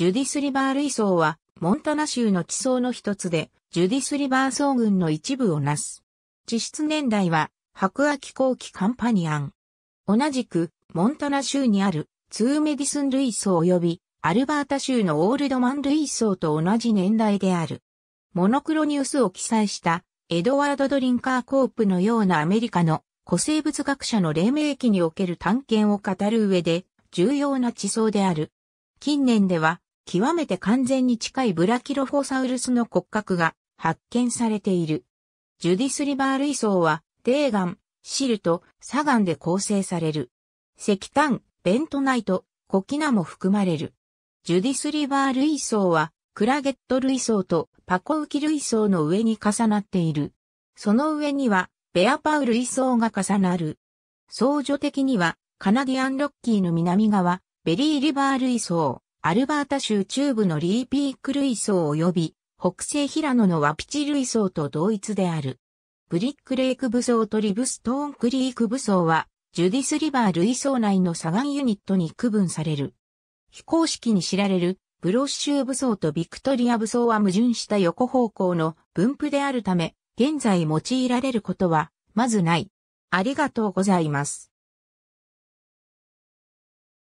ジュディスリバー類層は、モンタナ州の地層の一つで、ジュディスリバー層群の一部をなす。地質年代は、白亜紀後期カンパニアン。同じく、モンタナ州にある、ツーメディスン類層及び、アルバータ州のオールドマン類層と同じ年代である。モノクロニュースを記載した、エドワード・ドリンカー・コープのようなアメリカの古生物学者の黎明期における探検を語る上で重要な地層である。近年では極めて完全に近いブラキロフォサウルスの骨格が発見されている。ジュディスリバー類層は、低岩、シルト、砂岩で構成される。石炭、ベントナイト、コキナも含まれる。ジュディスリバー類層は、クラゲット類層とパコウキ類層の上に重なっている。その上には、ベアパウ類層が重なる。相除的には、カナディアンロッキーの南側、ベリーリバー類層、アルバータ州中部のリーピーク類層及び北西平野のワピチ類層と同一である。ブリックレイク武装とリブストーンクリーク武装はジュディスリバー類層内の左岸ユニットに区分される。非公式に知られるブロッシュ武装とビクトリア武装は矛盾した横方向の分布であるため、現在用いられることはまずない。ありがとうございます。